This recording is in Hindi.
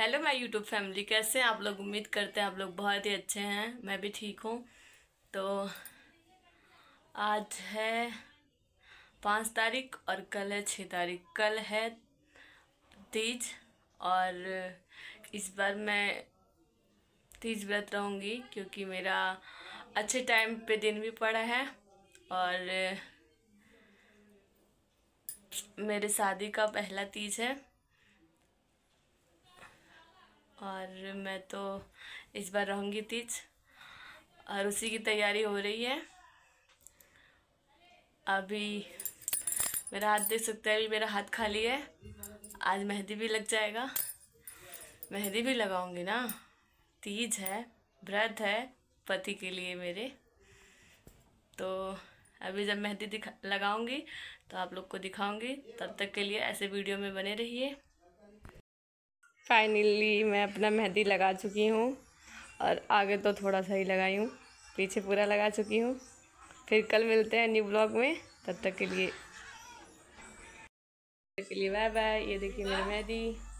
हेलो मैं यूट्यूब फैमिली कैसे हैं आप लोग उम्मीद करते हैं आप लोग बहुत ही अच्छे हैं मैं भी ठीक हूँ तो आज है पाँच तारीख और कल है छः तारीख कल है तीज और इस बार मैं तीज व्रत रहूँगी क्योंकि मेरा अच्छे टाइम पे दिन भी पड़ा है और मेरे शादी का पहला तीज है और मैं तो इस बार रहूँगी तीज और उसी की तैयारी हो रही है अभी मेरा हाथ देख सकते हैं अभी मेरा हाथ खाली है आज मेहंदी भी लग जाएगा मेहंदी भी लगाऊंगी ना तीज है व्रत है पति के लिए मेरे तो अभी जब मेहंदी दिखा लगाऊँगी तो आप लोग को दिखाऊंगी तब तक के लिए ऐसे वीडियो में बने रहिए फाइनली मैं अपना मेहंदी लगा चुकी हूँ और आगे तो थोड़ा सा ही लगाई हूँ पीछे पूरा लगा चुकी हूँ फिर कल मिलते हैं न्यू ब्लॉग में तब तक के लिए के लिए बाय बाय ये देखिए मेरी मेहंदी